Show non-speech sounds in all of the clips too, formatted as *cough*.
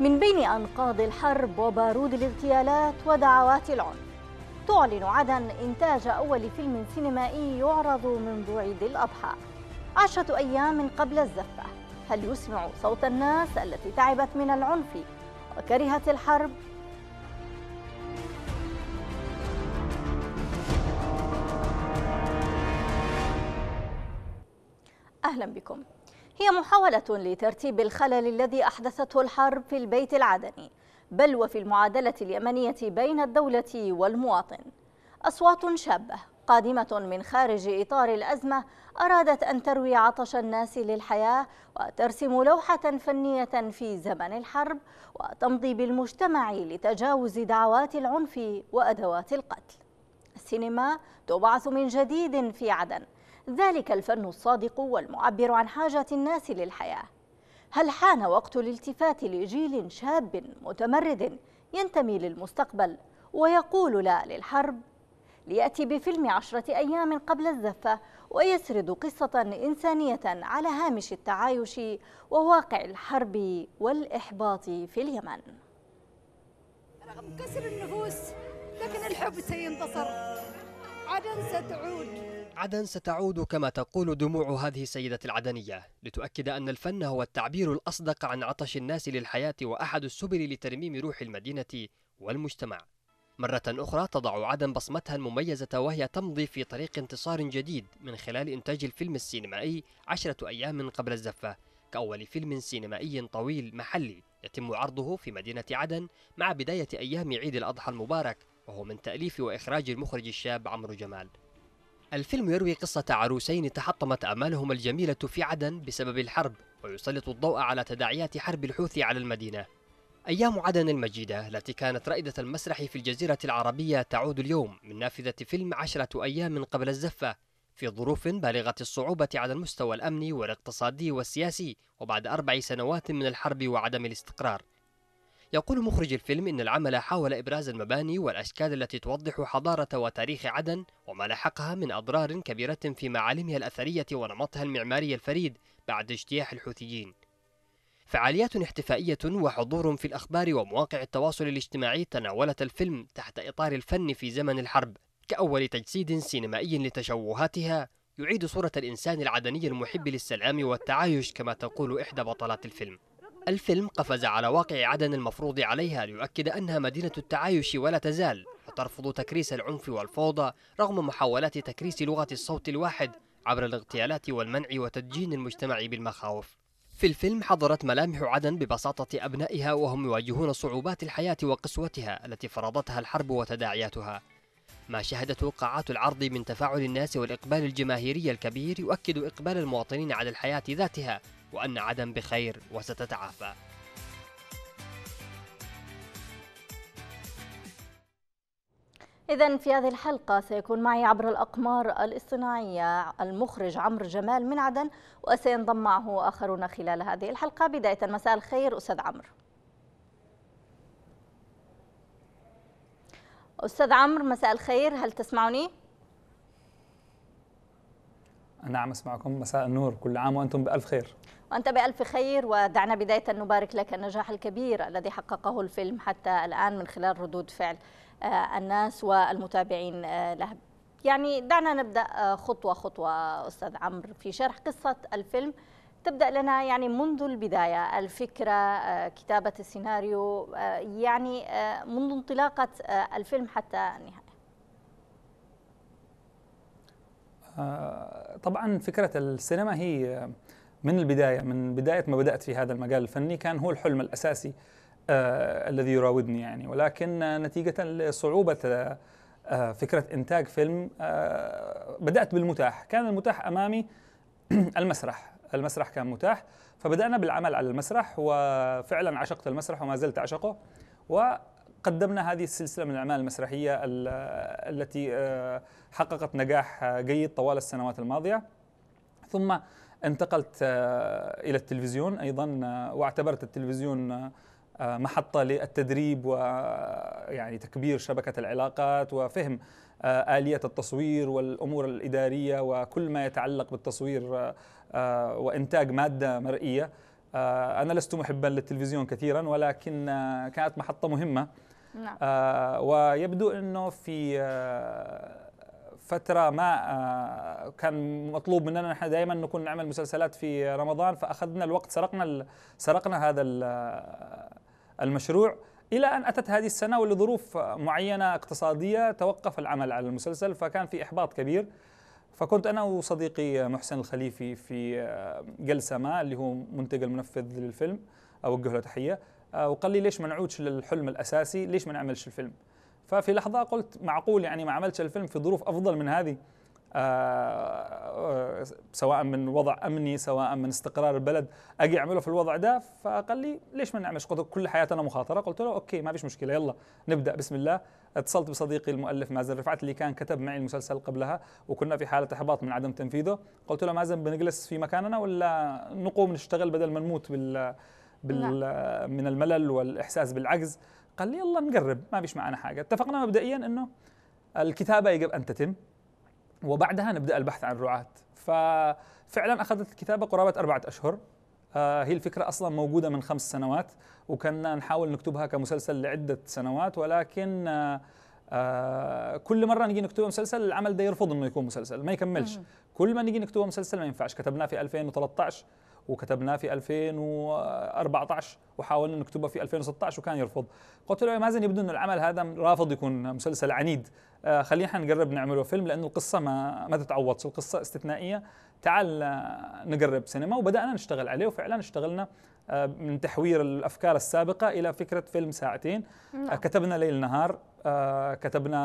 من بين أنقاض الحرب وبارود الاغتيالات ودعوات العنف تعلن عدن إنتاج أول فيلم سينمائي يعرض منذ عيد الأضحى عشرة أيام قبل الزفة هل يسمع صوت الناس التي تعبت من العنف وكرهت الحرب؟ أهلا بكم هي محاولة لترتيب الخلل الذي أحدثته الحرب في البيت العدني بل وفي المعادلة اليمنية بين الدولة والمواطن أصوات شابة قادمة من خارج إطار الأزمة أرادت أن تروي عطش الناس للحياة وترسم لوحة فنية في زمن الحرب وتمضي بالمجتمع لتجاوز دعوات العنف وأدوات القتل السينما تبعث من جديد في عدن ذلك الفن الصادق والمعبر عن حاجة الناس للحياة هل حان وقت الالتفات لجيل شاب متمرد ينتمي للمستقبل ويقول لا للحرب ليأتي بفيلم عشرة أيام قبل الزفة ويسرد قصة إنسانية على هامش التعايش وواقع الحرب والإحباط في اليمن رغم كسر النفوس لكن الحب سينتصر عدن ستعود عدن ستعود كما تقول دموع هذه السيدة العدنية لتؤكد أن الفن هو التعبير الأصدق عن عطش الناس للحياة وأحد السبل لترميم روح المدينة والمجتمع مرة أخرى تضع عدن بصمتها المميزة وهي تمضي في طريق انتصار جديد من خلال إنتاج الفيلم السينمائي عشرة أيام قبل الزفة كأول فيلم سينمائي طويل محلي يتم عرضه في مدينة عدن مع بداية أيام عيد الأضحى المبارك وهو من تأليف وإخراج المخرج الشاب عمرو جمال الفيلم يروي قصة عروسين تحطمت أمالهم الجميلة في عدن بسبب الحرب ويسلط الضوء على تداعيات حرب الحوثي على المدينة أيام عدن المجيدة التي كانت رائدة المسرح في الجزيرة العربية تعود اليوم من نافذة فيلم عشرة أيام قبل الزفة في ظروف بالغة الصعوبة على المستوى الأمني والاقتصادي والسياسي وبعد أربع سنوات من الحرب وعدم الاستقرار يقول مخرج الفيلم إن العمل حاول إبراز المباني والأشكال التي توضح حضارة وتاريخ عدن وما لاحقها من أضرار كبيرة في معالمها الأثرية ونمطها المعماري الفريد بعد اجتياح الحوثيين فعاليات احتفائية وحضور في الأخبار ومواقع التواصل الاجتماعي تناولت الفيلم تحت إطار الفن في زمن الحرب كأول تجسيد سينمائي لتشوهاتها يعيد صورة الإنسان العدني المحب للسلام والتعايش كما تقول إحدى بطلات الفيلم الفيلم قفز على واقع عدن المفروض عليها ليؤكد أنها مدينة التعايش ولا تزال وترفض تكريس العنف والفوضى رغم محاولات تكريس لغة الصوت الواحد عبر الاغتيالات والمنع وتدجين المجتمع بالمخاوف في الفيلم حضرت ملامح عدن ببساطة أبنائها وهم يواجهون صعوبات الحياة وقسوتها التي فرضتها الحرب وتداعياتها ما شهدته قاعات العرض من تفاعل الناس والإقبال الجماهيري الكبير يؤكد إقبال المواطنين على الحياة ذاتها وأن عدن بخير وستتعافى إذا في هذه الحلقة سيكون معي عبر الأقمار الاصطناعية المخرج عمرو جمال من عدن وسينضم معه آخرون خلال هذه الحلقة بداية مساء الخير أستاذ عمرو أستاذ عمرو مساء الخير هل تسمعني؟ نعم أسمعكم مساء النور كل عام وأنتم بألف خير وأنت بألف خير ودعنا بداية نبارك لك النجاح الكبير الذي حققه الفيلم حتى الآن من خلال ردود فعل آه، الناس والمتابعين آه، له يعني دعنا نبدأ آه، خطوة خطوة أستاذ عمرو في شرح قصة الفيلم تبدأ لنا يعني منذ البداية الفكرة كتابة السيناريو يعني منذ انطلاقة الفيلم حتى النهاية آه، طبعا فكرة السينما هي من البداية من بداية ما بدأت في هذا المجال الفني كان هو الحلم الأساسي آه، الذي يراودني يعني ولكن نتيجة لصعوبة آه، فكرة إنتاج فيلم بدأت بالمتاح كان المتاح أمامي *clears throat* المسرح المسرح كان متاح فبدأنا بالعمل على المسرح وفعلا عشقت المسرح وما زلت أعشقه قدمنا هذه السلسله من الاعمال المسرحيه التي آه، حققت نجاح آه، جيد طوال السنوات الماضيه ثم انتقلت آه، الى التلفزيون ايضا واعتبرت التلفزيون محطه للتدريب ويعني تكبير شبكه العلاقات وفهم آلية التصوير والأمور الإدارية وكل ما يتعلق بالتصوير وإنتاج مادة مرئية أنا لست محبا للتلفزيون كثيرا ولكن كانت محطة مهمة نعم. آه ويبدو انه في آه فترة ما آه كان مطلوب مننا نحن دائما نكون نعمل مسلسلات في رمضان فأخذنا الوقت سرقنا سرقنا هذا آه، المشروع إلى أن أتت هذه السنة ولظروف معينة اقتصادية توقف العمل على المسلسل فكان في إحباط كبير فكنت انا وصديقي محسن الخليفي في آه، جلسه ما اللي هو منتج المنفذ للفيلم اوجه له تحيه آه، وقال لي ليش ما نعودش للحلم الاساسي ليش ما نعملش الفيلم ففي لحظه قلت معقول يعني ما عملتش الفيلم في ظروف افضل من هذه آه, آه، سواء من وضع امني سواء من استقرار البلد اجي اعمله في الوضع ده فقال لي ليش ما نعملش قلت كل حياتنا مخاطره قلت له اوكي ما فيش مشكله يلا نبدا بسم الله اتصلت بصديقي المؤلف مازن رفعت اللي كان كتب معي المسلسل قبلها وكنا في حاله احباط من عدم تنفيذه قلت له مازن بنجلس في مكاننا ولا نقوم نشتغل بدل ما نموت بال نعم. من الملل والاحساس بالعجز قال لي يلا نقرب ما فيش معنا حاجه اتفقنا مبدئيا انه الكتابه يجب ان تتم وبعدها نبدا البحث عن رعاه ففعلا اخذت الكتابه قرابه اربعه اشهر آه، هي الفكرة أصلا موجودة من خمس سنوات وكنا نحاول نكتبها كمسلسل لعدة سنوات ولكن آه، آه، كل مرة نجي نكتبها مسلسل العمل ده يرفض إنه يكون مسلسل ما يكملش كل ما نجي نكتبها مسلسل ما ينفعش كتبناه في 2013 وكتبناه في 2014 وحاولنا نكتبه في 2016 وكان يرفض قلت له يا مازن يبدو أن العمل هذا رافض يكون مسلسل عنيد آه، خلينا نجرب نعمله فيلم لأن القصة ما, ما تتعوض القصة استثنائية تعال آه، نقرب سينما وبدأنا نشتغل عليه وفعلا اشتغلنا آه، من تحوير الافكار السابقه الى فكره فيلم ساعتين نعم. آه، كتبنا ليل نهار آه، كتبنا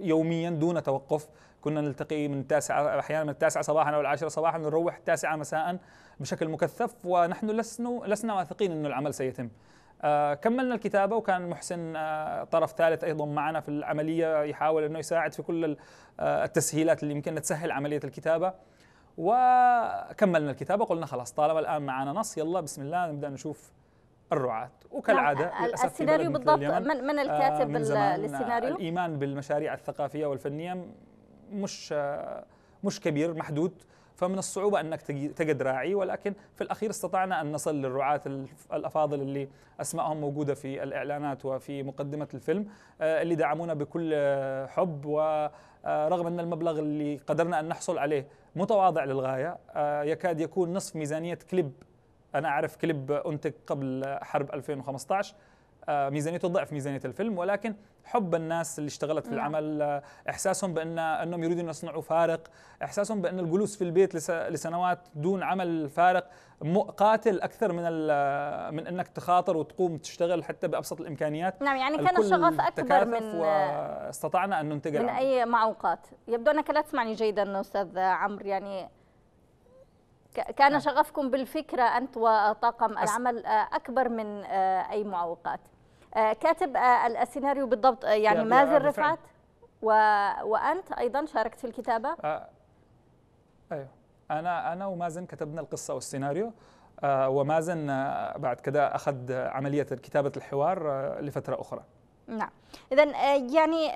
يوميا دون توقف كنا نلتقي من التاسعة أحيانا من التاسعة صباحا أو العاشرة صباحا نروح التاسعة مساء بشكل مكثف ونحن لسنا لسنا واثقين أن العمل سيتم كملنا الكتابة وكان محسن طرف ثالث أيضا معنا في العملية يحاول أنه يساعد في كل التسهيلات اللي يمكن تسهل عملية الكتابة وكملنا الكتابه قلنا خلاص طالما الان معنا نص يلا بسم الله نبدا نشوف الرعاة وكالعادة نعم السيناريو بالضبط من, من آه، الكاتب من للسيناريو الإيمان بالمشاريع الثقافية والفنية مش آه، مش كبير محدود فمن الصعوبة أنك تجد راعي ولكن في الأخير استطعنا أن نصل للرعاة الأفاضل اللي أسمائهم موجودة في الإعلانات وفي مقدمة الفيلم آه، اللي دعمونا بكل حب و آه، رغم أن المبلغ اللي قدرنا أن نحصل عليه متواضع للغاية آه، يكاد يكون نصف ميزانية كليب أنا أعرف كليب أنتج قبل حرب 2015 ميزانيته ضعف ميزانيه الفيلم ولكن حب الناس اللي اشتغلت في نعم. العمل احساسهم بان انهم يريدون يصنعوا فارق احساسهم بان الجلوس في البيت لسنوات دون عمل فارق قاتل اكثر من من انك تخاطر وتقوم تشتغل حتى بابسط الامكانيات نعم يعني كان الشغف اكبر من واستطعنا ان ننتج من العمل. اي معوقات يبدو انك لا تسمعني جيدا استاذ عمرو يعني كان نعم. شغفكم بالفكره انت وطاقم العمل آه، اكبر من آه، اي معوقات آه، كاتب آه، السيناريو بالضبط آه، يعني مازن رفعت و... وانت ايضا شاركت في الكتابه آه. ايوه انا انا ومازن كتبنا القصه والسيناريو آه ومازن بعد كده اخذ عمليه كتابه الحوار آه لفتره اخرى نعم اذا يعني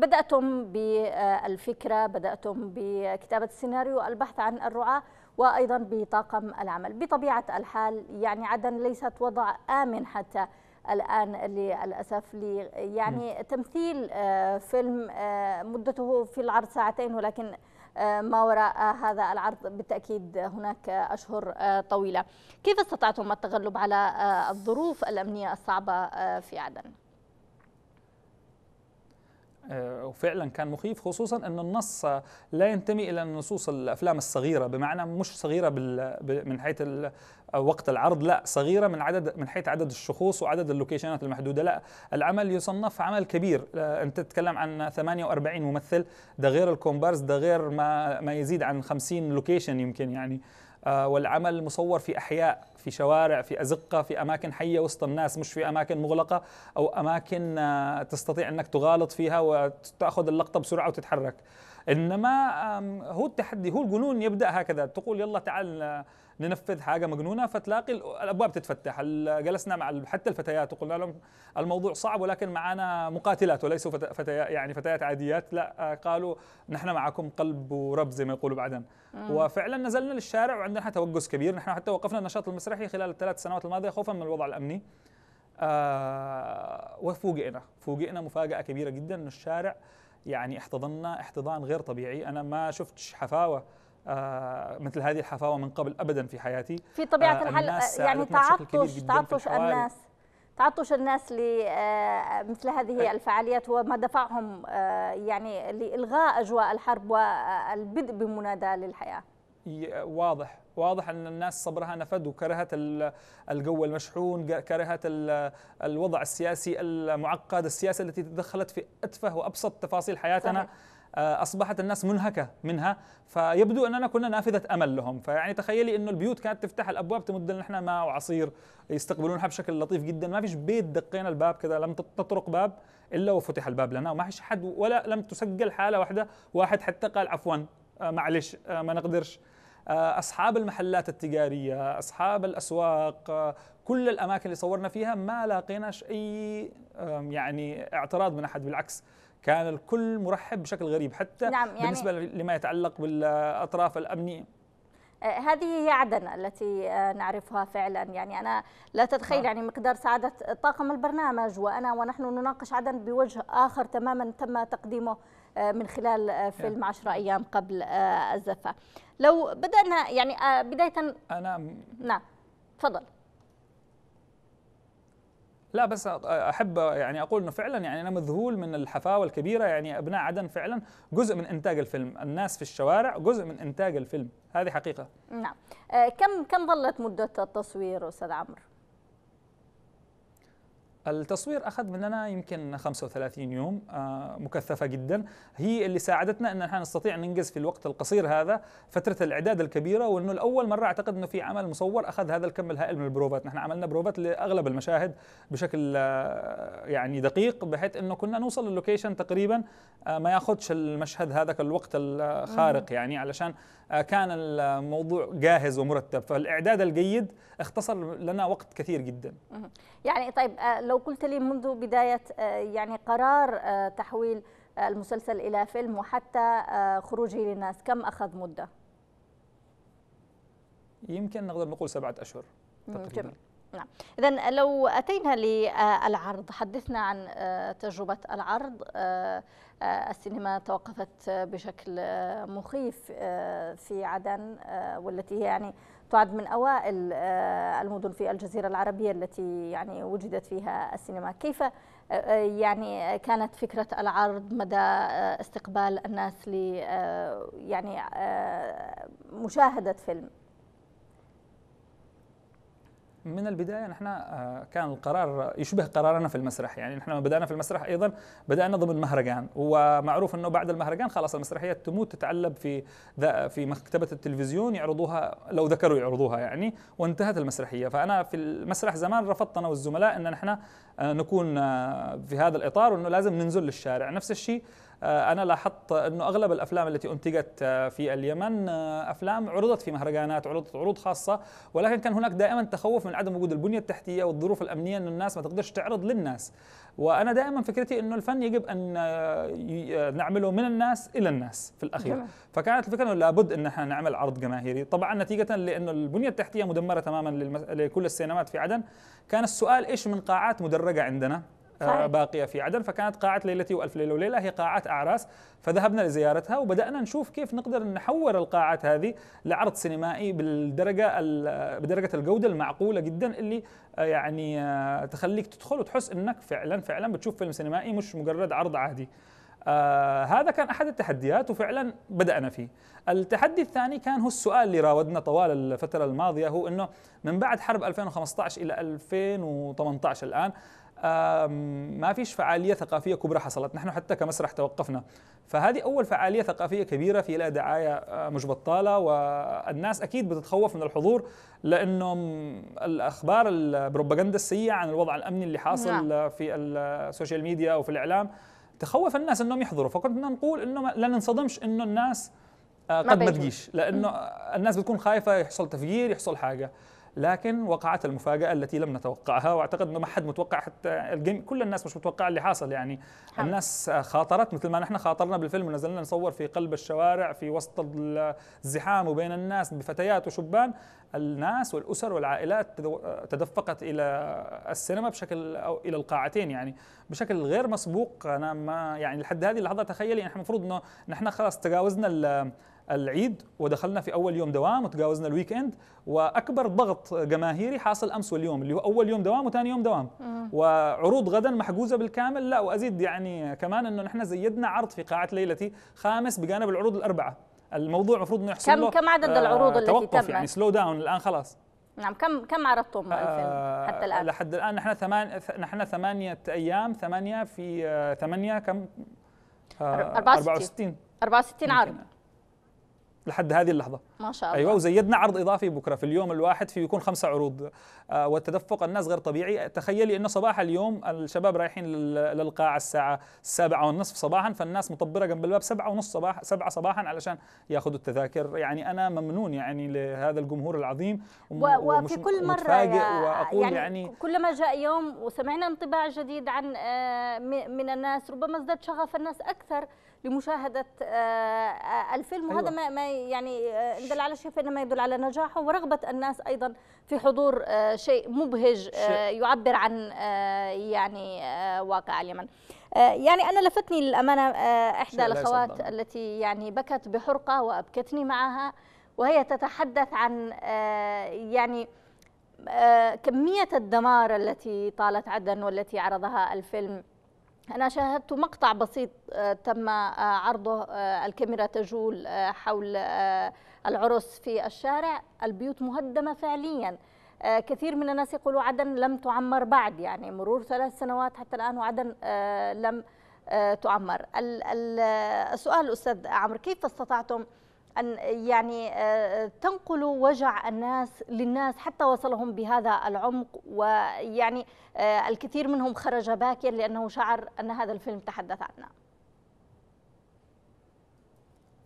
بداتم بالفكره بداتم بكتابه السيناريو البحث عن الرعاه وأيضا بطاقم العمل بطبيعة الحال يعني عدن ليست وضع آمن حتى الآن للأسف لي يعني م. نعم. تمثيل آه، فيلم آه، مدته في العرض ساعتين ولكن آه، ما وراء هذا العرض بالتأكيد هناك أشهر طويلة كيف استطعتم التغلب على الظروف الأمنية الصعبة في عدن؟ آه، وفعلا كان مخيف خصوصا أن النص لا ينتمي إلى نصوص الأفلام الصغيرة بمعنى مش صغيرة من حيث آه، وقت العرض لا صغيرة من عدد من حيث عدد الشخوص وعدد اللوكيشنات المحدودة لا العمل يصنف عمل كبير آه، أنت تتكلم عن 48 ممثل ده غير الكومبارس ده غير ما ما يزيد عن 50 لوكيشن يمكن يعني آه، والعمل مصور في أحياء في شوارع في أزقة في أماكن حية وسط الناس مش في أماكن مغلقة أو أماكن آه، تستطيع أنك تغالط فيها وتأخذ اللقطة بسرعة وتتحرك إنما هو التحدي هو الجنون يبدأ هكذا تقول يلا تعال آه، ننفذ حاجه مجنونه فتلاقي الابواب تتفتح جلسنا مع حتى الفتيات وقلنا لهم الموضوع صعب ولكن معنا مقاتلات وليسوا فتيات يعني فتيات عاديات لا آه، قالوا نحن معكم قلب ورب زي ما يقولوا بعدين وفعلا نزلنا للشارع وعندنا توجس كبير نحن حتى وقفنا النشاط المسرحي خلال الثلاث سنوات الماضيه خوفا من الوضع الامني آه وفوجئنا فوجئنا مفاجأة كبيرة جدا أن الشارع يعني احتضننا احتضان غير طبيعي أنا ما شفتش حفاوة آه، مثل هذه الحفاوه من قبل ابدا في حياتي في طبيعه آه، الحال يعني تعطش تعطش الناس تعطش الناس لمثل آه، هذه الفعاليات وما دفعهم يعني لالغاء اجواء الحرب والبدء بمناداه للحياه واضح واضح ان الناس صبرها نفد وكرهت الجو المشحون كرهت الوضع السياسي المعقد السياسه التي تدخلت في اتفه وابسط تفاصيل حياتنا صحيح. آه، اصبحت الناس منهكه منها فيبدو اننا كنا نافذه امل لهم فيعني تخيلي انه البيوت كانت تفتح الابواب تمد لنا احنا ماء وعصير يستقبلونها بشكل لطيف جدا ما فيش بيت دقينا الباب كذا لم تطرق باب الا وفتح الباب لنا وما فيش حد ولا لم تسجل حاله واحده واحد حتى قال عفوا آه، معلش آه، ما نقدرش اصحاب المحلات التجاريه اصحاب الاسواق كل الاماكن اللي صورنا فيها ما لاقيناش اي يعني اعتراض من احد بالعكس كان الكل مرحب بشكل غريب حتى نعم يعني بالنسبة لما يتعلق بالأطراف الأمنية آه، هذه هي عدن التي آه، نعرفها فعلا يعني أنا لا تتخيل نعم. يعني مقدار سعادة طاقم البرنامج وأنا ونحن نناقش عدن بوجه آخر تماما تم تقديمه آه، من خلال نعم. فيلم 10 أيام قبل الزفة لو بدأنا يعني بداية أنا نعم تفضل لا بس احب يعني اقول انه فعلا يعني انا مذهول من الحفاوه الكبيره يعني ابناء عدن فعلا جزء من انتاج الفيلم، الناس في الشوارع جزء من انتاج الفيلم، هذه حقيقه. نعم. آه، كم كم ظلت مده التصوير استاذ عمرو؟ التصوير أخذ مننا يمكن 35 يوم آه، مكثفة جدا هي اللي ساعدتنا أن نحن نستطيع ننجز في الوقت القصير هذا فترة الإعداد الكبيرة وأنه الأول مرة أعتقد أنه في عمل مصور أخذ هذا الكم الهائل من البروفات نحن عملنا بروفات لأغلب المشاهد بشكل آه، يعني دقيق بحيث أنه كنا نوصل اللوكيشن تقريبا آه، ما ياخذش المشهد هذاك الوقت الخارق يعني علشان آه، كان الموضوع جاهز ومرتب فالاعداد الجيد اختصر لنا وقت كثير جدا يعني طيب آه، لو قلت لي منذ بدايه آه، يعني قرار تحويل المسلسل الى فيلم وحتى خروجه للناس كم اخذ مده يمكن نقدر نقول سبعه اشهر تقريبا جميل. نعم إذا لو أتينا للعرض حدثنا عن آه، تجربة العرض آه، آه، السينما توقفت بشكل مخيف في عدن والتي يعني تعد من أوائل المدن في الجزيرة العربية التي يعني وجدت فيها السينما كيف يعني كانت فكرة العرض مدى استقبال الناس ل يعني مشاهدة فيلم من البدايه نحن آه، كان القرار يشبه قرارنا في المسرح يعني نحن بدانا في المسرح ايضا بدانا ضمن مهرجان ومعروف انه بعد المهرجان خلاص المسرحيات تموت تتعلب في في مكتبه التلفزيون يعرضوها لو ذكروا يعرضوها يعني وانتهت المسرحيه فانا في المسرح زمان رفضت انا والزملاء ان نحن آه، نكون آه، في هذا الاطار وانه لازم ننزل للشارع نفس الشيء آه، انا لاحظت انه اغلب الافلام التي انتجت آه، في اليمن آه، افلام عرضت في مهرجانات عرضت عروض خاصه ولكن كان هناك دائما تخوف من عدم وجود البنيه التحتيه والظروف الامنيه انه الناس ما تقدرش تعرض للناس وانا دائما فكرتي انه الفن يجب ان نعمله من الناس الى الناس في الاخير جميل. فكانت الفكره انه لابد ان احنا نعمل عرض جماهيري طبعا نتيجه لانه البنيه التحتيه مدمره تماما لكل السينمات في عدن كان السؤال ايش من قاعات مدرجه عندنا آه، باقية في عدن فكانت قاعة ليلتي وألف ليلة وليلة هي قاعات أعراس فذهبنا لزيارتها وبدأنا نشوف كيف نقدر نحور القاعات هذه لعرض سينمائي بالدرجة بدرجة الجودة المعقولة جدا اللي آه، يعني آه، تخليك تدخل وتحس أنك فعلا فعلا بتشوف فيلم سينمائي مش مجرد عرض عادي آه هذا كان احد التحديات وفعلا بدانا فيه. التحدي الثاني كان هو السؤال اللي راودنا طوال الفتره الماضيه هو انه من بعد حرب 2015 الى 2018 الان ما فيش فعالية ثقافية كبرى حصلت نحن حتى كمسرح توقفنا فهذه أول فعالية ثقافية كبيرة في لها دعاية آه، مش بطالة والناس أكيد بتتخوف من الحضور لأنه الأخبار البروباغندا السيئة عن الوضع الأمني اللي حاصل نعم. في السوشيال ميديا وفي الإعلام تخوف الناس أنهم يحضروا فكنا نقول أنه لا ننصدمش أنه الناس آه، قد ما, ما تجيش لأنه الناس بتكون خايفة يحصل تفجير يحصل حاجة لكن وقعت المفاجاه التي لم نتوقعها واعتقد انه ما حد متوقع حتى الجيم كل الناس مش متوقع اللي حاصل يعني حق. الناس خاطرت مثل ما نحن خاطرنا بالفيلم ونزلنا نصور في قلب الشوارع في وسط الزحام وبين الناس بفتيات وشبان الناس والاسر والعائلات تدفقت الى السينما بشكل او الى القاعتين يعني بشكل غير مسبوق انا ما يعني لحد هذه اللحظه تخيلي احنا المفروض انه نحن خلاص تجاوزنا العيد ودخلنا في اول يوم دوام وتجاوزنا الويك اند واكبر ضغط جماهيري حاصل امس واليوم اللي هو اول يوم دوام وثاني يوم دوام وعروض غدا محجوزه بالكامل لا وازيد يعني كمان انه نحن زيدنا عرض في قاعه ليلتي خامس بجانب العروض الاربعه الموضوع المفروض انه يحصل كم له كم عدد آه، العروض آه التي تمت يعني سلو داون الان خلاص نعم كم كم عرضتم آه حتى الان؟ لحد الان نحن ثمان نحن ثمانية ايام ثمانية في آه، ثمانية كم؟ آه 64 64 عرض لحد هذه اللحظه ما شاء الله ايوه وزيدنا عرض اضافي بكره في اليوم الواحد في يكون خمسه عروض آه، والتدفق الناس غير طبيعي تخيلي انه صباح اليوم الشباب رايحين للقاعه الساعه السابعة ونصف صباحا فالناس مطبره جنب الباب سبعة ونص صباح سبعة صباحا علشان ياخذوا التذاكر يعني انا ممنون يعني لهذا الجمهور العظيم وفي كل مره يا واقول يعني, يعني كلما جاء يوم وسمعنا انطباع جديد عن آه، من الناس ربما ازداد شغف الناس اكثر لمشاهده آه، آه، الفيلم وهذا أيوة. ما يعني يدل آه، على شيء فانما يدل على نجاحه ورغبه الناس ايضا في حضور شيء مبهج يعبر عن يعني واقع اليمن يعني أنا لفتني للأمانة إحدى الأخوات التي يعني بكت بحرقة وأبكتني معها وهي تتحدث عن يعني كمية الدمار التي طالت عدن والتي عرضها الفيلم أنا شاهدت مقطع بسيط آه، تم آه، عرضه آه، الكاميرا تجول حول العرس في الشارع البيوت مهدمة فعليا كثير من الناس يقولوا عدن لم تعمر بعد يعني مرور ثلاث سنوات حتى الآن وعدن لم تعمر السؤال أستاذ عمرو كيف استطعتم أن يعني آه، تنقلوا وجع الناس للناس حتى وصلهم بهذا العمق ويعني آه، الكثير منهم خرج باكيا لأنه شعر أن هذا الفيلم تحدث عنه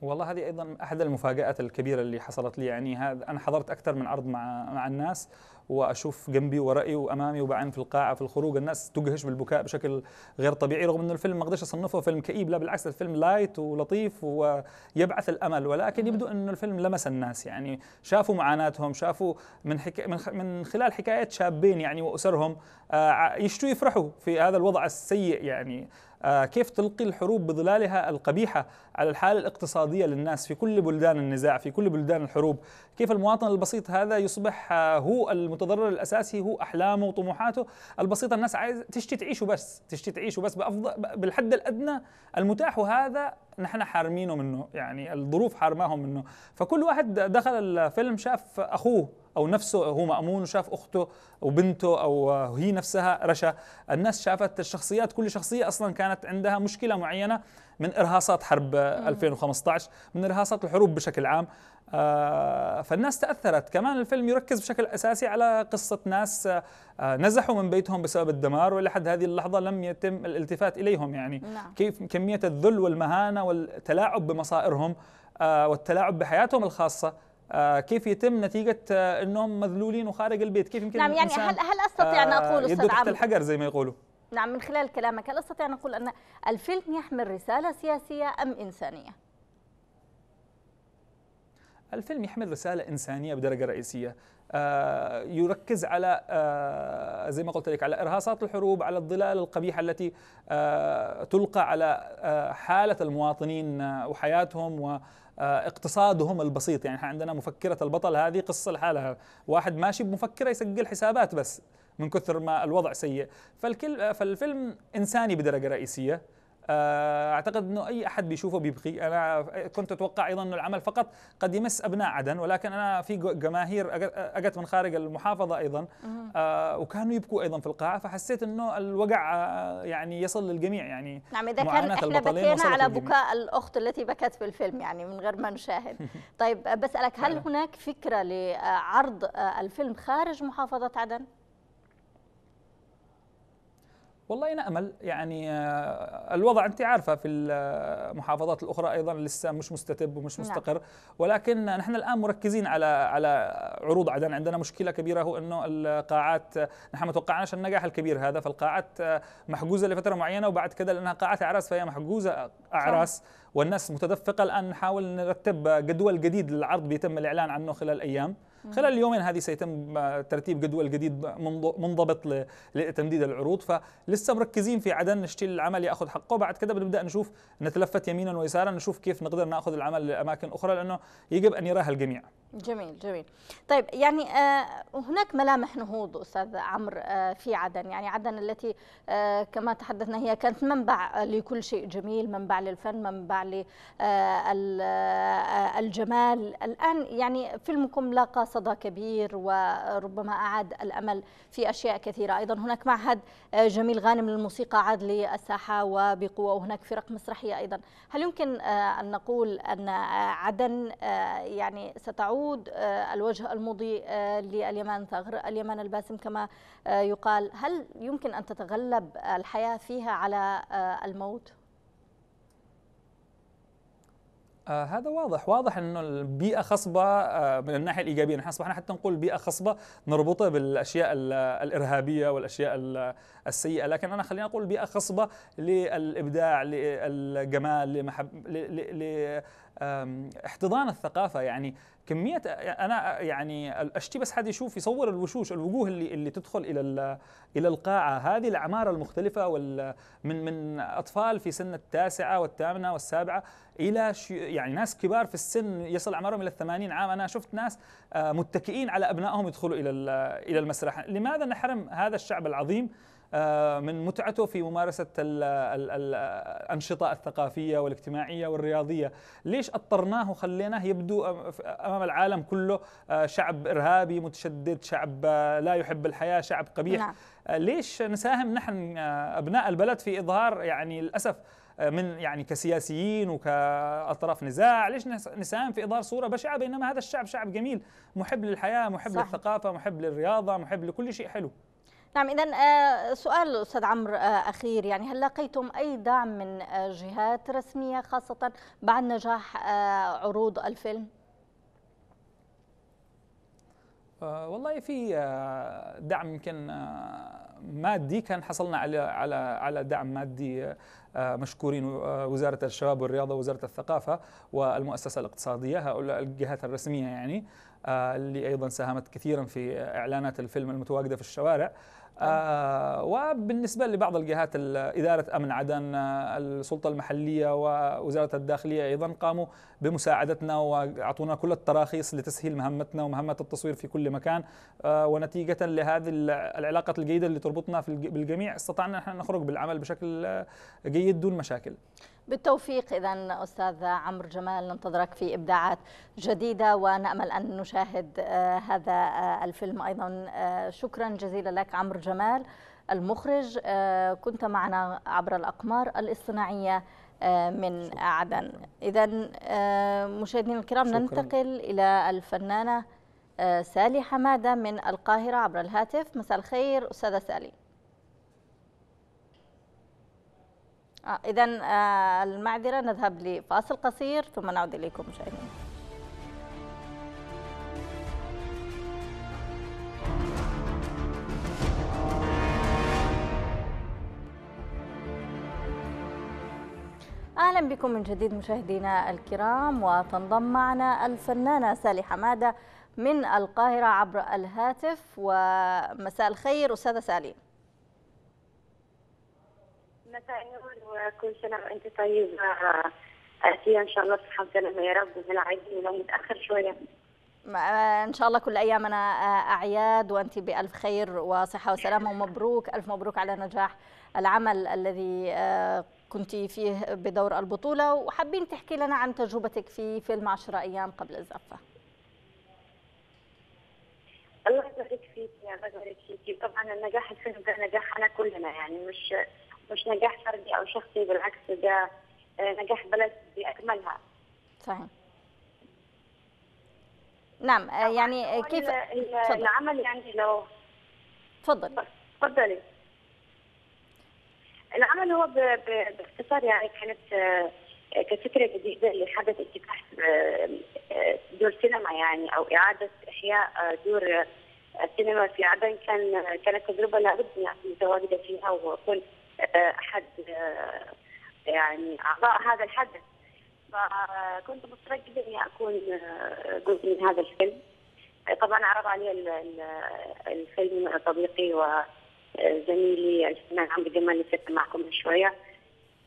والله هذه ايضا احد المفاجات الكبيره اللي حصلت لي يعني انا حضرت اكثر من عرض مع مع الناس واشوف جنبي ورائي وامامي وبعين في القاعه في الخروج الناس تجهش بالبكاء بشكل غير طبيعي رغم انه الفيلم ما اقدرش اصنفه فيلم كئيب لا بالعكس الفيلم لايت ولطيف ويبعث الامل ولكن يبدو انه الفيلم لمس الناس يعني شافوا معاناتهم شافوا من حكا من, خ... من خلال حكايات شابين يعني واسرهم آه يشتوا يفرحوا في هذا الوضع السيء يعني آه، كيف تلقي الحروب بظلالها القبيحة على الحالة الاقتصادية للناس في كل بلدان النزاع في كل بلدان الحروب كيف المواطن البسيط هذا يصبح آه، هو المتضرر الأساسي هو أحلامه وطموحاته البسيطة الناس عايز تشتي تعيشه بس تشتي تعيشه بس بأفضل بالحد الأدنى المتاح وهذا نحن حارمينه منه يعني الظروف حارماهم منه فكل واحد دخل الفيلم شاف أخوه او نفسه هو مامون وشاف اخته وبنته او هي نفسها رشا الناس شافت الشخصيات كل شخصيه اصلا كانت عندها مشكله معينه من ارهاصات حرب 2015 من ارهاصات الحروب بشكل عام آه، فالناس تاثرت كمان الفيلم يركز بشكل اساسي على قصه ناس آه، نزحوا من بيتهم بسبب الدمار والى حد هذه اللحظه لم يتم الالتفات اليهم يعني نعم. كيف كميه الذل والمهانه والتلاعب بمصائرهم آه، والتلاعب بحياتهم الخاصه آه، كيف يتم نتيجه آه، انهم مذلولين وخارج البيت كيف يمكن نعم يعني هل هل استطيع ان آه، اقول استاذ عبد الحجر زي ما يقولوا نعم من خلال كلامك هل استطيع ان اقول ان الفيلم يحمل رساله سياسيه ام انسانيه الفيلم يحمل رسالة إنسانية بدرجة رئيسية يركز على زي ما قلت لك على إرهاصات الحروب على الظلال القبيحة التي تلقى على حالة المواطنين وحياتهم و آه، اقتصادهم البسيط يعني احنا عندنا مفكرة البطل هذه قصة لحالها واحد ماشي بمفكرة يسجل حسابات بس من كثر ما الوضع سيء فالكل فالفيلم إنساني بدرجة رئيسية آه، اعتقد انه اي احد بيشوفه بيبكي انا كنت اتوقع ايضا انه العمل فقط قد يمس ابناء عدن ولكن انا في جماهير اجت من خارج المحافظه ايضا آه وكانوا يبكوا ايضا في القاعه فحسيت انه الوجع آه، يعني يصل للجميع يعني نعم اذا كان احنا بكينا على بكاء الاخت التي بكت في الفيلم يعني من غير ما نشاهد *laughs* طيب بسالك هل نعم. هناك فكره لعرض آه، الفيلم خارج محافظه عدن والله نأمل يعني آه، الوضع أنت عارفة في المحافظات آه، الأخرى أيضا لسه مش مستتب ومش نعم. مستقر ولكن نحن الآن مركزين على على عروض عدن عندنا مشكلة كبيرة هو أنه القاعات نحن ما توقعناش النجاح الكبير هذا فالقاعات آه، محجوزة لفترة معينة وبعد كذا لأنها قاعات أعراس فهي محجوزة أعراس والناس متدفقة الآن نحاول نرتب جدول جديد للعرض بيتم الإعلان عنه خلال أيام خلال اليومين هذه سيتم آه، ترتيب جدول جديد منضبط لتمديد العروض فلسه مركزين في عدن نشتيل العمل ياخذ حقه بعد كده بنبدا نشوف نتلفت يمينا ويسارا نشوف كيف نقدر ناخذ العمل لاماكن اخرى لانه يجب ان يراها الجميع جميل جميل طيب يعني آه، هناك ملامح نهوض استاذ عمرو آه، في عدن يعني عدن التي آه، كما تحدثنا هي كانت منبع لكل شيء جميل منبع للفن منبع للجمال الان يعني فيلمكم لاقى صدى كبير وربما اعاد الامل في اشياء كثيره ايضا هناك معهد جميل غانم للموسيقى عاد للساحه وبقوه وهناك فرق مسرحيه ايضا هل يمكن ان نقول ان عدن يعني ستعود يعود آه، الوجه المضيء آه، لليمن ثغر اليمن الباسم كما آه، يقال هل يمكن أن تتغلب الحياة فيها على الموت؟ آه هذا واضح واضح انه البيئه خصبه آه من الناحيه الايجابيه نحن اصبحنا حتى نقول بيئه خصبه نربطها بالاشياء الارهابيه والاشياء السيئه لكن انا خلينا نقول بيئه خصبه للابداع للجمال لمحب احتضان الثقافه يعني كميه انا يعني اشتي بس حد يشوف يصور الوشوش الوجوه اللي اللي تدخل الى الى القاعه هذه الاعمار المختلفه وال من من اطفال في سن التاسعه والثامنه والسابعه الى يعني ناس كبار في السن يصل اعمارهم الى الثمانين عام انا شفت ناس آه، متكئين على ابنائهم يدخلوا الى الى المسرح لماذا نحرم هذا الشعب العظيم آه، من متعته في ممارسة الأنشطة الثقافية والاجتماعية والرياضية ليش أضطرناه وخليناه يبدو أمام العالم كله آه، شعب إرهابي متشدد شعب آه، لا يحب الحياة شعب قبيح نعم. ليش نساهم نحن أبناء البلد في إظهار يعني للأسف من يعني كسياسيين وكأطراف نزاع ليش نساهم في إظهار صورة بشعة بينما هذا الشعب شعب جميل محب للحياة محب صح. للثقافة محب للرياضة محب لكل شيء حلو نعم اذا آه، سؤال استاذ عمرو آه، اخير يعني هل لقيتم اي دعم من آه، جهات رسميه خاصه بعد نجاح عروض الفيلم؟ والله في دعم يمكن مادي كان حصلنا على على على دعم مادي مشكورين وزاره الشباب والرياضه ووزاره الثقافه والمؤسسه الاقتصاديه هؤلاء الجهات الرسميه يعني اللي ايضا ساهمت كثيرا في اعلانات الفيلم المتواجده في الشوارع آه وبالنسبة لبعض الجهات إدارة أمن عدن آه، السلطة المحلية ووزارة الداخلية أيضا قاموا بمساعدتنا وأعطونا كل التراخيص لتسهيل مهمتنا ومهمة التصوير في كل مكان آه ونتيجة لهذه العلاقة الجيدة اللي تربطنا بالجميع استطعنا أن نخرج بالعمل بشكل آه، جيد دون مشاكل بالتوفيق إذا أستاذ عمرو جمال ننتظرك في إبداعات جديدة ونأمل أن نشاهد آه، هذا آه، الفيلم أيضا آه، شكرا جزيلا لك عمرو جمال المخرج كنت معنا عبر الأقمار الاصطناعية من عدن إذا مشاهدينا الكرام شكرا. ننتقل إلى الفنانة سالي حمادة من القاهرة عبر الهاتف مساء الخير أستاذة سالي آه، إذا آه، المعذرة نذهب لفاصل قصير ثم نعود إليكم مشاهدينا اهلا بكم من جديد مشاهدينا الكرام وتنضم معنا الفنانه سالي حماده من القاهره عبر الهاتف ومساء الخير استاذه سالي مساء النور وكل سنه وانت طيبه فيها ان شاء الله تصحى سلامه يا رب ولو متاخر شويه ان شاء الله كل ايامنا آه، اعياد وانت بالف خير وصحه وسلامه ومبروك الف مبروك على نجاح العمل الذي آه، كنت فيه بدور البطوله وحابين تحكي لنا عن تجربتك في فيلم 10 ايام قبل الزفه الله يبارك فيك يا بارك فيكي طبعا النجاح الفيلم ده نجاح انا كلنا يعني مش مش نجاح فردي او شخصي بالعكس ده آه، نجاح بلد باكملها. صحيح. نعم آه، يعني آه، كيف العمل يعني لو تفضل تفضلي العمل هو باختصار يعني كانت كفكره جديده لحدث افتتاح دور سينما يعني او اعاده احياء دور السينما في عدن كان كانت تجربه لابد من ان فيها وكنت احد يعني اعضاء هذا الحدث فكنت مترقبه اني اكون جزء من هذا الفيلم طبعا عرض علي الفيلم صديقي وزميلي يعني الفنان عمرو جمال اللي معكم من شويه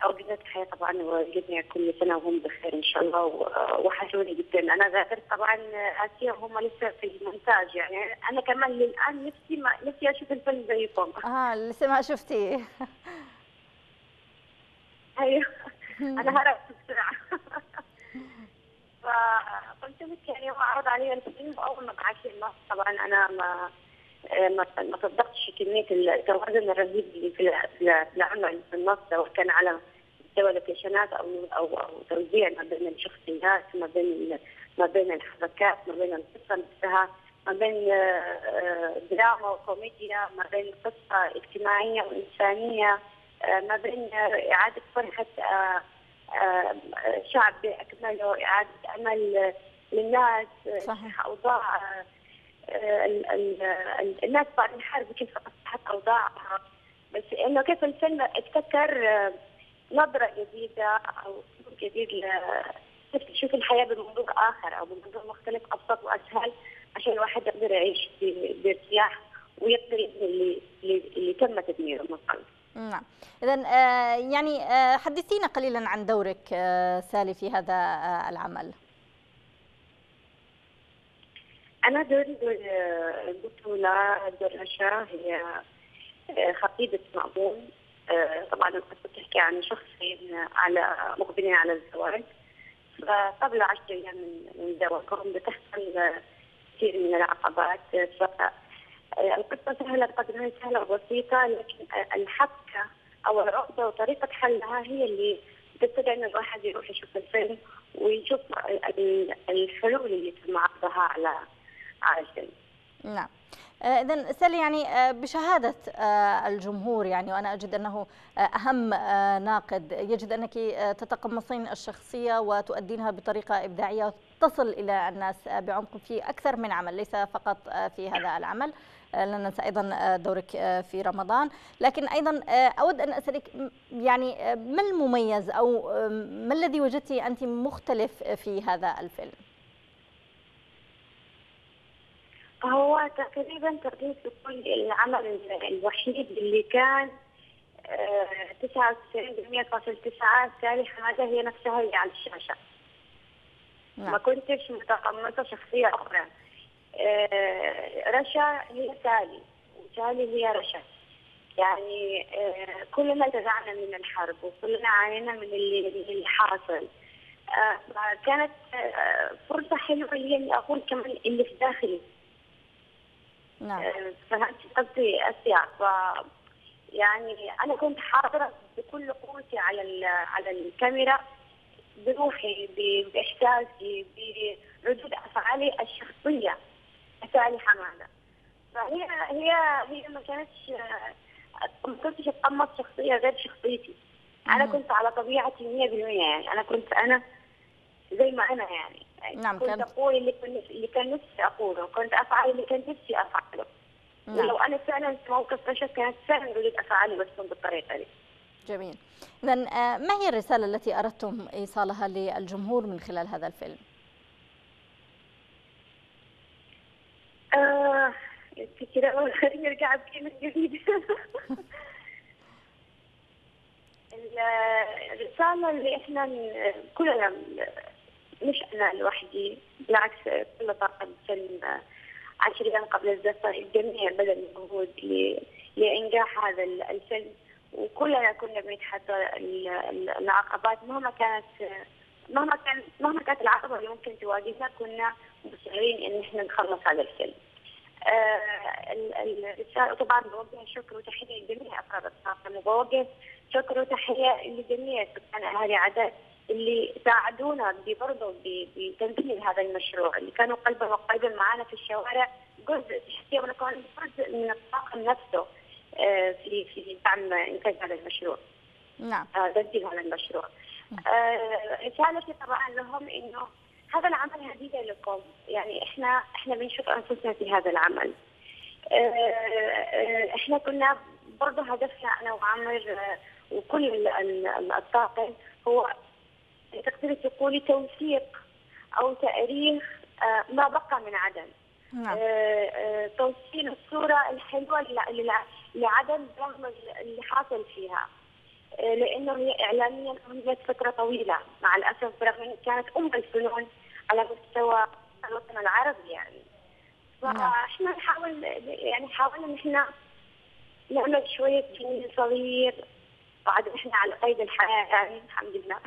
أوقات الحياة طبعا والجميع كل سنة وهم بخير إن شاء الله وحشوني جدا أنا غادرت طبعا آسيا هم لسه في المونتاج يعني أنا كمان للآن نفسي ما نفسي أشوف الفيلم زيكم آه لسه ما شفتيه *laughs* أيوه *laughs* أنا هربت بسرعة *laughs* فقلت لك يعني أعرض علي الفيلم وأول ما بعث طبعا أنا ما آه، ما صدقتش كميه التوازن الرهيب اللي في العمل في النص سواء كان على مستوى لوكيشنات او او او توزيع ما بين الشخصيات ما بين ما بين الحركات ما بين القصه نفسها ما بين آه، آه، دراما وكوميديا ما بين قصه اجتماعيه وانسانيه ما بين اعاده فرحه شعب باكمله اعاده امل للناس صحيح اوضاع آه، الناس بعد الحرب كيف اصبحت اوضاعها بس انه كيف الفيلم ابتكر آه، نظره جديده او اسلوب جديد كيف تشوف الحياه بمنظور اخر او بمنظور مختلف ابسط واسهل عشان الواحد يقدر يعيش بارتياح ويقدر يبني اللي, اللي تم تدميره من قبل. نعم اذا آه، يعني حدثينا قليلا عن دورك سالي في هذا العمل. أنا دوري دور آه، البطولة دور رشا هي آه، خطيبة مأمون آه، طبعا القصة تحكي عن شخصين على مقبلين على الزواج فقبل عشر أيام من زواجهم بتحصل كثير من العقبات فالقصة سهلة بقدر ما هي سهلة وبسيطة لكن الحبكة أو العقدة وطريقة حلها هي اللي بتستدعي إن الواحد يروح يشوف الفيلم ويشوف الحلول اللي تم عرضها على عاجل نعم آه، إذا سالي يعني آه، بشهادة آه، الجمهور يعني وأنا أجد أنه أهم ناقد يجد أنك تتقمصين الشخصية وتؤدينها بطريقة إبداعية تصل إلى الناس بعمق في أكثر من عمل ليس فقط في هذا العمل لن ننسى أيضا دورك في رمضان لكن أيضا أود أن أسألك يعني ما المميز أو ما الذي وجدتي أنت مختلف في هذا الفيلم؟ هو تقريبا تقريبا سكون العمل الوحيد اللي كان 99.9 التالي حماده هي نفسها اللي على الشاشه نعم. ما كنتش متقمصه شخصيه اخرى آه، رشا هي تالي وتالي هي رشا يعني آه، كلنا تزعنا من الحرب وكلنا عانينا من اللي, اللي حاصل آه، كانت فرصه حلوه لي اني اقول كمان اللي في داخلي نعم آه، فهمتي قصدي ف يعني انا كنت حاضره بكل قوتي على على الكاميرا بروحي باحساسي بردود افعالي الشخصيه افعالي حماده فهي هي هي ما كانتش ما كنتش اتقمص شخصيه غير شخصيتي انا كنت على طبيعتي 100% يعني انا كنت انا زي ما انا يعني نعم كنت كان... اقول اللي كان نفسي اقوله كنت افعل اللي كان نفسي افعله نعم. ولو انا فعلا في موقف فشل كانت فعلا اريد افعله بس بالطريقه دي جميل اذا آه، ما هي الرساله التي اردتم ايصالها للجمهور من خلال هذا الفيلم آه كده اول ارجع بكلمه جديده *laughs* آه، الرساله اللي احنا كلنا مش أنا لوحدي بالعكس كل طاقم فيلم عشرين قبل الزفة الجميع بذل مجهود لإنجاح هذا الفيلم وكلنا كنا بنتحدى العقبات مهما كانت مهما كان مهما كانت العقبه اللي ممكن تواجهنا كنا مصرين ان احنا نخلص هذا الفيلم. آه طبعا بوجه شكر وتحيه لجميع افراد الطاقم وبوجه شكر وتحيه لجميع سكان اهالي عدن اللي ساعدونا برضه بتنفيذ هذا المشروع اللي كانوا قلبا وقلبا معنا في الشوارع جزء تحسيهم جزء من الطاقم نفسه آه، في في دعم انتاج هذا المشروع. نعم. آه، تنفيذ هذا المشروع. آه، رسالتي طبعا لهم انه هذا العمل هديه لكم، يعني احنا احنا بنشوف انفسنا في هذا العمل. احنا كنا برضه هدفنا انا وعمر وكل الطاقم هو تقدري تقولي توثيق او تاريخ آه، ما بقى من عدن نعم. آه، آه، توصيل الصوره الحلوه لعدن رغم اللي حاصل فيها لانه هي اعلاميا عملت فتره طويله مع الاسف برغم انها كانت ام الفنون على مستوى الوطن العربي يعني نعم. فاحنا نحاول يعني حاولنا ان احنا نعمل شويه جنين صغير بعد احنا على قيد الحياه يعني الحمد لله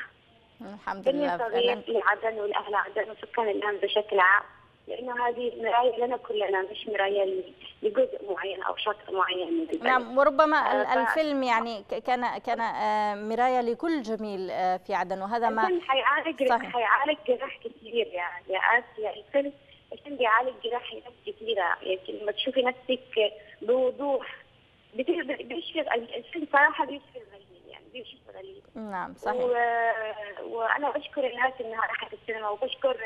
الحمد لله تغيير للعدن والاهل عدن وسكان الان بشكل عام لانه هذه مرايه لنا كلنا مش مرايه لجزء معين او شكل معين من البلد. نعم وربما آه، الفيلم يعني كان كان آه، مرايه لكل جميل آه، في عدن وهذا ما حيعالج صحيح. حيعالج جراح كثير يعني يا اسيا الفيلم الفيلم بيعالج جراح ناس كثيره يعني لما تشوفي نفسك بوضوح بيشفي الفيلم صراحه بيشفي نعم صحيح و... وانا بشكر الناس انها راحت السينما وبشكر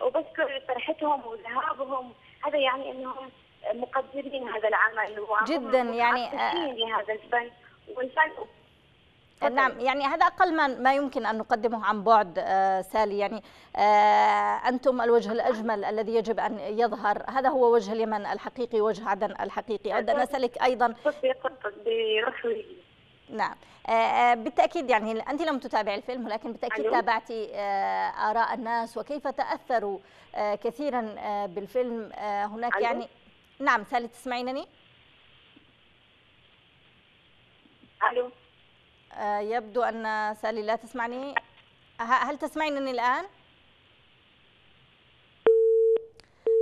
وبشكر فرحتهم وذهابهم هذا يعني انهم مقدرين هذا العمل جدا يعني آه، لهذا الفن والفن آه، نعم يعني هذا أقل ما ما يمكن أن نقدمه عن بعد آه، سالي يعني أنتم الوجه الأجمل الذي يجب أن يظهر هذا هو وجه اليمن الحقيقي وجه عدن الحقيقي أود أن أسألك أيضا نعم آه، بالتاكيد يعني انت لم تتابعي الفيلم ولكن بالتاكيد أيوه. تابعتي آه، اراء الناس وكيف تاثروا آه، كثيرا بالفيلم هناك أيوه. يعني نعم سالي تسمعينني؟ الو يبدو ان سالي لا تسمعني هل تسمعينني الان؟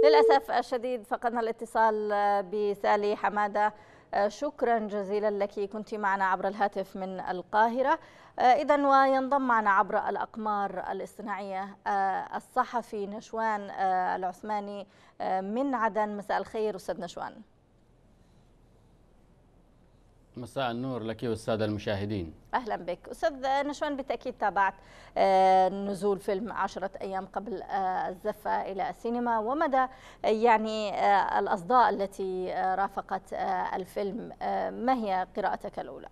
للأسف الشديد فقدنا الاتصال بسالي حمادة آه، شكرا جزيلا لك كنت معنا عبر الهاتف من القاهرة آه، إذا وينضم معنا عبر الأقمار الاصطناعية آه، الصحفي نشوان العثماني من عدن مساء الخير أستاذ نشوان مساء النور لك والساده المشاهدين اهلا بك استاذ نشوان بالتاكيد تابعت آه، نزول فيلم عشرة ايام قبل آه، الزفه الى السينما ومدى آه، يعني الاصداء التي رافقت الفيلم ما هي قراءتك الاولى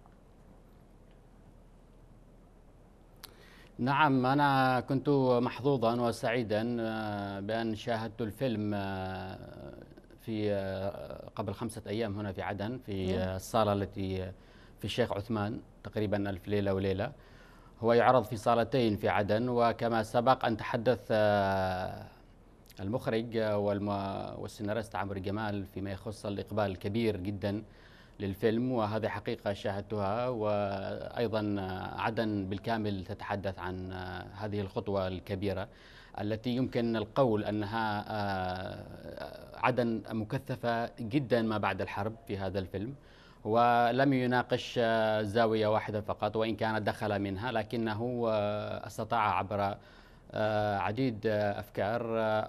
نعم أنا كنت محظوظا وسعيدا بأن شاهدت الفيلم في آه، قبل خمسة أيام هنا في عدن في الصالة آه، نعم. التي آه، في الشيخ عثمان تقريبا ألف ليلة وليلة هو يعرض في صالتين في عدن وكما سبق أن تحدث المخرج والسيناريست عمرو جمال فيما يخص الإقبال الكبير جدا للفيلم وهذه حقيقة شاهدتها وأيضا عدن بالكامل تتحدث عن هذه الخطوة الكبيرة التي يمكن القول أنها آه، عدن مكثفة جدا ما بعد الحرب في هذا الفيلم ولم يناقش آه، زاوية واحدة فقط وإن كان دخل منها لكنه آه، استطاع عبر عديد أفكار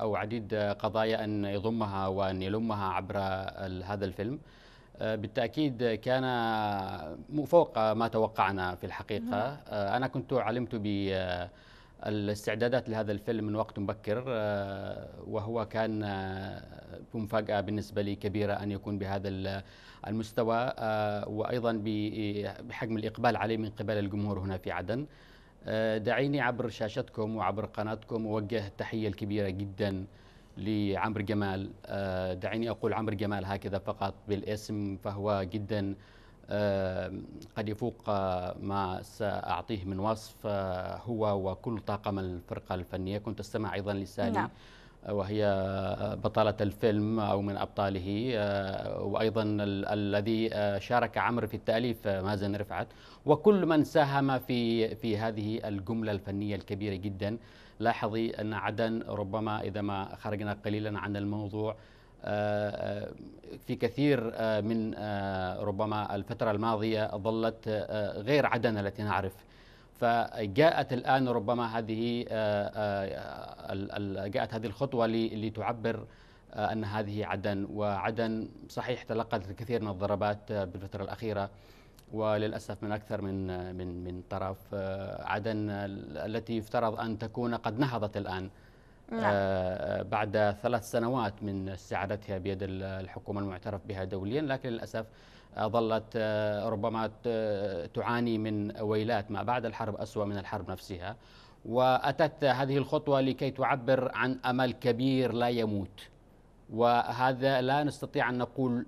أو عديد قضايا أن يضمها وأن يلمها عبر هذا الفيلم بالتأكيد كان فوق ما توقعنا في الحقيقة نعم. أنا كنت علمت ب الاستعدادات لهذا الفيلم من وقت مبكر آه، وهو كان آه، مفاجأة بالنسبة لي كبيرة أن يكون بهذا المستوى آه، وأيضا بحجم الإقبال عليه من قبل الجمهور هنا في عدن دعيني عبر شاشتكم وعبر قناتكم أوجه التحية الكبيرة جدا لعمرو جمال دعيني أقول عمرو جمال هكذا فقط بالاسم فهو جدا قد يفوق ما سأعطيه من وصف آه، هو وكل طاقم الفرقة الفنية كنت أستمع أيضا لسالي نعم. آه، وهي بطلة الفيلم أو من أبطاله آه، وأيضا الذي شارك عمرو في التأليف مازن رفعت وكل من ساهم في في هذه الجملة الفنية الكبيرة جدا لاحظي أن عدن ربما إذا ما خرجنا قليلا عن الموضوع آه، آه، في كثير آه، من ربما الفترة الماضية ظلت غير عدن التي نعرف فجاءت الآن ربما هذه جاءت هذه الخطوة لتعبر أن هذه عدن وعدن صحيح تلقت الكثير من الضربات بالفترة الأخيرة وللأسف من أكثر من من من طرف عدن التي يفترض أن تكون قد نهضت الآن نعم. آه، آه، بعد ثلاث سنوات من استعادتها بيد الحكومة المعترف بها دوليا لكن للأسف ظلت آه، ربما تعاني من ويلات ما بعد الحرب أسوأ من الحرب نفسها وأتت هذه الخطوة لكي تعبر عن أمل كبير لا يموت وهذا لا نستطيع أن نقول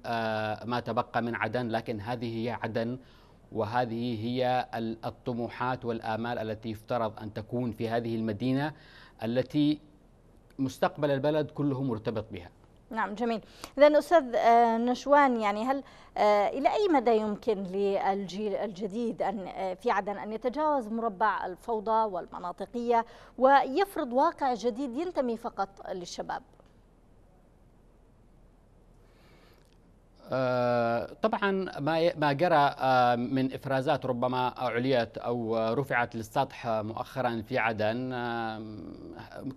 ما تبقى من عدن لكن هذه هي عدن وهذه هي الطموحات والآمال التي يفترض أن تكون في هذه المدينة التي مستقبل البلد كله مرتبط بها نعم جميل اذا استاذ آه، نشوان يعني هل آه، الى اي مدى يمكن للجيل الجديد ان آه، في عدن ان يتجاوز مربع الفوضى والمناطقيه ويفرض واقع جديد ينتمي فقط للشباب طبعا ما ما جرى آه، من افرازات ربما عليت او رفعت للسطح مؤخرا في عدن آه،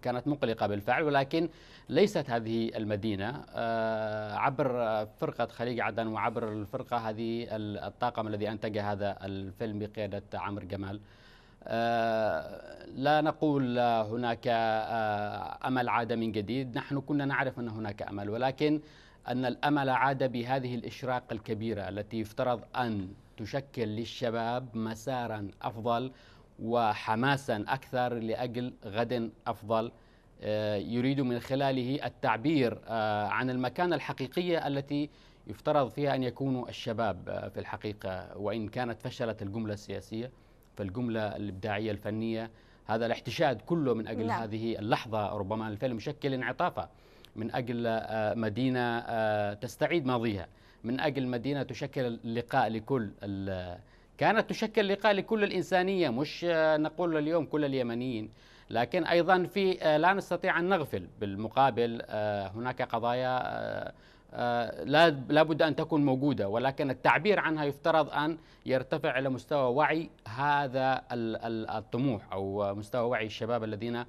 كانت مقلقه بالفعل ولكن ليست هذه المدينه آه، عبر فرقه خليج عدن وعبر الفرقه هذه الطاقم الذي انتج هذا الفيلم بقياده عمرو جمال لا نقول هناك امل عاد من جديد نحن كنا نعرف ان هناك امل ولكن أن الأمل عاد بهذه الإشراق الكبيرة التي يفترض أن تشكل للشباب مسارا أفضل وحماسا أكثر لأجل غد أفضل آه، يريد من خلاله التعبير آه، عن المكانة الحقيقية التي يفترض فيها أن يكونوا الشباب آه، في الحقيقة وإن كانت فشلت الجملة السياسية فالجملة الإبداعية الفنية هذا الاحتشاد كله من أجل لا. نعم. هذه اللحظة ربما الفيلم شكل انعطافة من أجل آه، مدينة آه، تستعيد ماضيها من أجل مدينة تشكل لقاء لكل كانت تشكل لقاء لكل الإنسانية مش آه، نقول اليوم كل اليمنيين لكن أيضا في لا نستطيع أن نغفل بالمقابل هناك قضايا لا لابد أن تكون موجودة ولكن التعبير عنها يفترض أن يرتفع إلى مستوى وعي هذا الطموح أو مستوى وعي الشباب الذين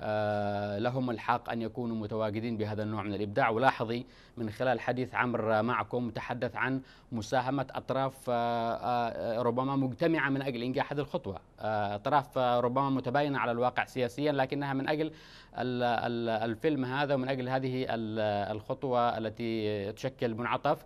آه، لهم الحق أن يكونوا متواجدين بهذا النوع من الإبداع ولاحظي من خلال حديث عمر معكم تحدث عن مساهمة أطراف آه، آه، ربما مجتمعة من أجل إنجاح هذه الخطوة أطراف ربما متباينة على الواقع سياسيا لكنها من أجل الفيلم هذا ومن أجل هذه الخطوة التي تشكل منعطف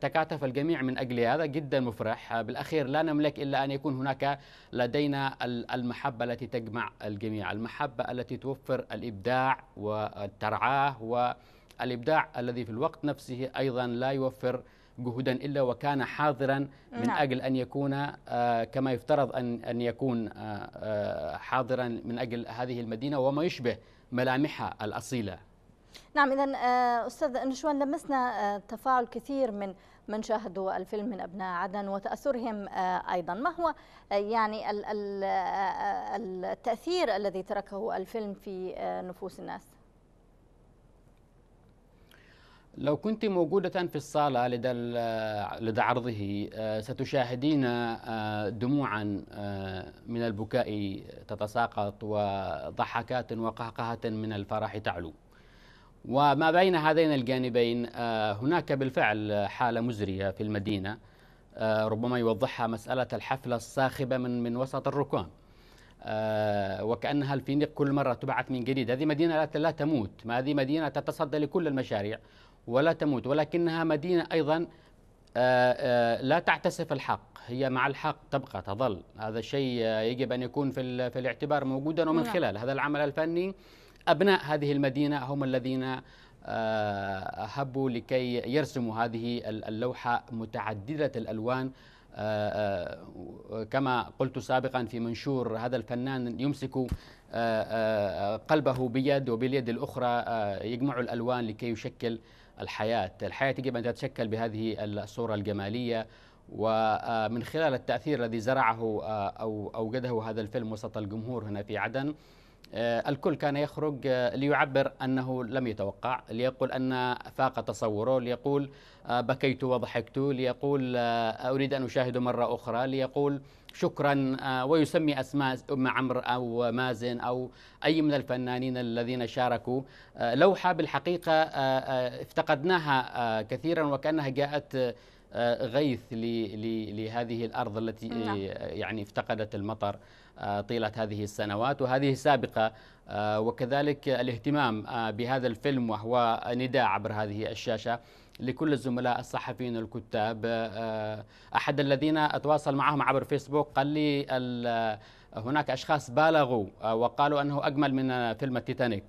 تكاتف الجميع من أجل هذا جدا مفرح آه، بالأخير لا نملك إلا أن يكون هناك لدينا المحبة التي تجمع الجميع المحبة التي توفر الإبداع وترعاه والإبداع الذي في الوقت نفسه أيضا لا يوفر جهودا الا وكان حاضرا من نعم. اجل ان يكون آه، كما يفترض ان ان يكون آه، حاضرا من اجل هذه المدينه وما يشبه ملامحها الاصيله نعم اذا آه، استاذ نشوان لمسنا آه، تفاعل كثير من من شاهدوا الفيلم من ابناء عدن وتاثرهم آه، ايضا ما هو يعني التاثير الذي تركه الفيلم في نفوس الناس لو كنت موجودة في الصالة لدى لدى عرضه ستشاهدين دموعا من البكاء تتساقط وضحكات وقهقهة من الفرح تعلو. وما بين هذين الجانبين آه، هناك بالفعل حالة مزرية في المدينة آه، ربما يوضحها مسألة الحفلة الصاخبة من من وسط الركام آه، وكأنها الفينيق كل مرة تبعث من جديد هذه مدينة لا تموت هذه مدينة تتصدى لكل المشاريع ولا تموت ولكنها مدينة أيضا لا تعتسف الحق هي مع الحق تبقى تظل هذا الشيء يجب أن يكون في, في الاعتبار موجودا ومن نعم. خلال هذا العمل الفني أبناء هذه المدينة هم الذين هبوا آه، لكي يرسموا هذه اللوحة متعددة الألوان آه، آه، كما قلت سابقا في منشور هذا الفنان يمسك قلبه بيد وباليد الأخرى يجمع الألوان لكي يشكل الحياة الحياة يجب أن تتشكل بهذه الصورة الجمالية ومن خلال التأثير الذي زرعه أو أوجده هذا الفيلم وسط الجمهور هنا في عدن آه، الكل كان يخرج آه، ليعبر أنه لم يتوقع ليقول أن فاق تصوره ليقول آه، بكيت وضحكت ليقول أريد أن أشاهد مرة أخرى ليقول شكرا ويسمي أسماء أم عمرو أو مازن أو أي من الفنانين الذين شاركوا لوحة بالحقيقة افتقدناها كثيرا وكأنها جاءت غيث لهذه الأرض التي نعم. يعني افتقدت المطر آه، طيلة هذه السنوات وهذه سابقة آه، وكذلك الاهتمام آه، بهذا الفيلم وهو نداء عبر هذه الشاشة لكل الزملاء الصحفيين الكتاب أحد الذين أتواصل معهم عبر فيسبوك قال لي هناك أشخاص بالغوا وقالوا أنه أجمل من فيلم التيتانيك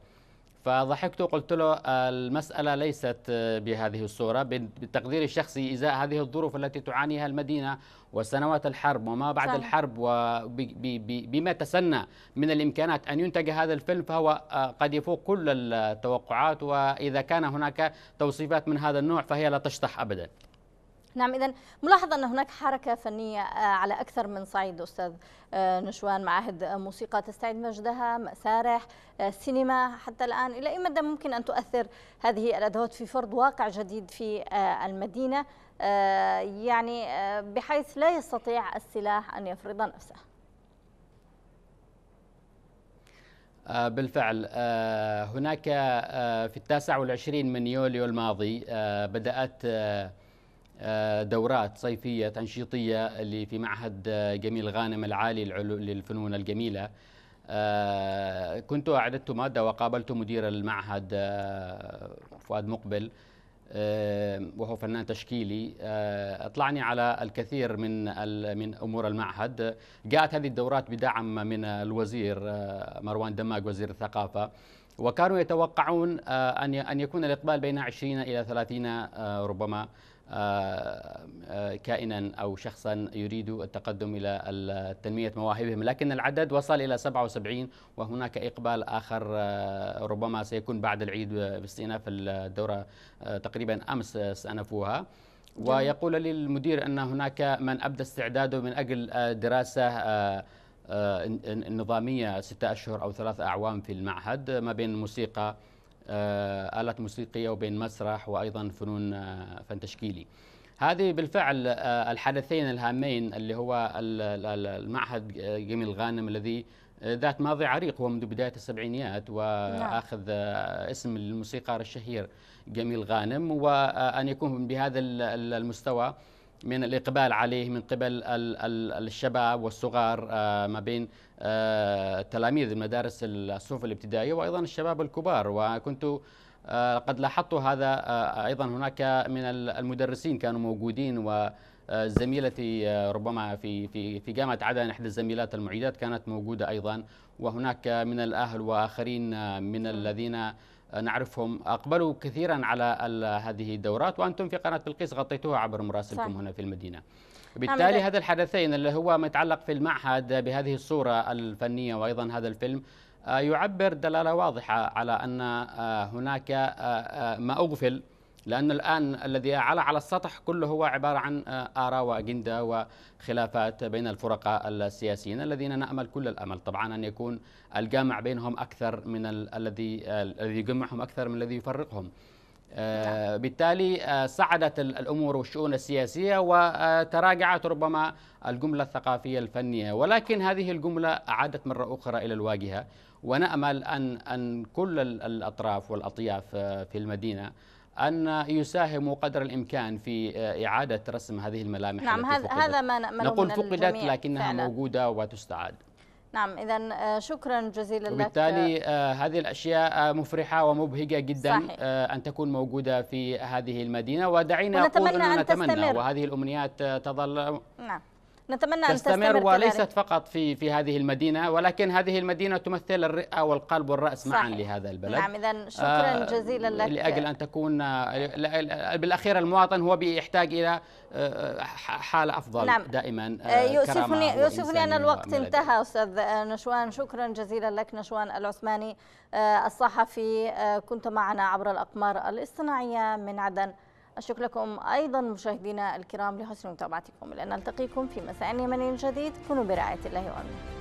فضحكت وقلت له المسألة ليست بهذه الصورة بالتقدير الشخصي إزاء هذه الظروف التي تعانيها المدينة وسنوات الحرب وما بعد صحيح. الحرب وبما تسنى من الإمكانات أن ينتج هذا الفيلم فهو قد يفوق كل التوقعات وإذا كان هناك توصيفات من هذا النوع فهي لا تشطح أبدا نعم اذا ملاحظ ان هناك حركه فنيه آه، على اكثر من صعيد استاذ آه، نشوان معاهد آه، موسيقى تستعيد مجدها مسارح سينما حتى الان الى اي مدى ممكن ان تؤثر هذه الادوات في فرض واقع جديد في المدينه يعني بحيث لا يستطيع السلاح ان يفرض نفسه بالفعل هناك في التاسع والعشرين من يوليو الماضي بدأت آه، دورات صيفية تنشيطية اللي في معهد آه، جميل غانم العالي للفنون الجميلة آه، كنت أعددت مادة وقابلت مدير المعهد فؤاد مقبل وهو فنان تشكيلي اطلعني على الكثير من من امور المعهد جاءت هذه الدورات بدعم من الوزير مروان دماغ وزير الثقافه وكانوا يتوقعون ان ان يكون الاقبال بين 20 الى 30 ربما آه، آه، كائنا أو شخصا يريد التقدم إلى تنمية مواهبهم لكن العدد وصل إلى 77 وهناك إقبال آخر آه، ربما سيكون بعد العيد باستئناف الدورة تقريبا أمس استأنفوها ويقول لي المدير أن هناك من أبدى استعداده من أجل دراسة نظامية ستة أشهر أو ثلاثة أعوام في المعهد ما بين موسيقى آه، آلات موسيقية وبين مسرح وأيضا فنون آه، فن تشكيلي هذه بالفعل آه، الحدثين الهامين اللي هو المعهد جميل غانم الذي ذات ماضي عريق هو منذ بداية السبعينيات نعم. وأخذ اسم الموسيقار الشهير جميل غانم وأن يكون بهذا المستوى من الإقبال عليه من قبل الشباب والصغار آه، ما بين آه، تلاميذ المدارس الصفوف الابتدائية وأيضا الشباب الكبار وكنت آه، قد لاحظت هذا أيضا هناك من المدرسين كانوا موجودين و زميلتي ربما في في في جامعه عدن احدى الزميلات المعيدات كانت موجوده ايضا وهناك من الاهل واخرين من نعم. الذين نعرفهم أقبلوا كثيرا على هذه الدورات وأنتم في قناة بلقيس غطيتوها عبر مراسلكم هنا في المدينة بالتالي هذا الحدثين اللي هو متعلق في المعهد بهذه الصورة الفنية وأيضا هذا الفيلم آه، يعبر دلالة واضحة على أن آه، هناك آه، ما أغفل لأن الآن الذي على على السطح كله هو عبارة عن آه، آراء وأجندة وخلافات بين الفرقاء السياسيين الذين نأمل كل الأمل طبعا أن يكون الجامع بينهم أكثر من الذي آه، الذي يجمعهم أكثر من الذي يفرقهم آه، نعم. بالتالي صعدت الأمور والشؤون السياسية وتراجعت ربما الجملة الثقافية الفنية ولكن هذه الجملة عادت مرة أخرى إلى الواجهة ونأمل أن أن كل الأطراف والأطياف في المدينة أن يساهموا قدر الإمكان في آه، إعادة رسم هذه الملامح نعم هذا ما نأمله نقول فقدت لكنها فعلا. موجودة وتستعاد نعم اذا آه، شكرا جزيلا لك وبالتالي آه، هذه الاشياء مفرحه ومبهجه جدا صحيح. ان تكون موجوده في هذه المدينه ودعينا نقول أن نتمنى وهذه الامنيات تظل نعم نتمنى أن تستمر, تستمر وليست كذلك. فقط في في هذه المدينة ولكن هذه المدينة تمثل الرئة والقلب والرأس صحيح. معا لهذا البلد نعم إذا شكرا آه، جزيلا لك لأجل أن تكون بالأخير المواطن هو بيحتاج إلى آه، حالة أفضل نعم. دائما آه، يؤسفني يؤسفني أن الوقت انتهى أستاذ نشوان شكرا جزيلا لك نشوان العثماني الصحفي كنت معنا عبر الأقمار الاصطناعية من عدن أشكركم أيضا مشاهدينا الكرام لحسن متابعتكم لأن نلتقيكم في مساء يمني جديد كونوا برعاية الله وأمنه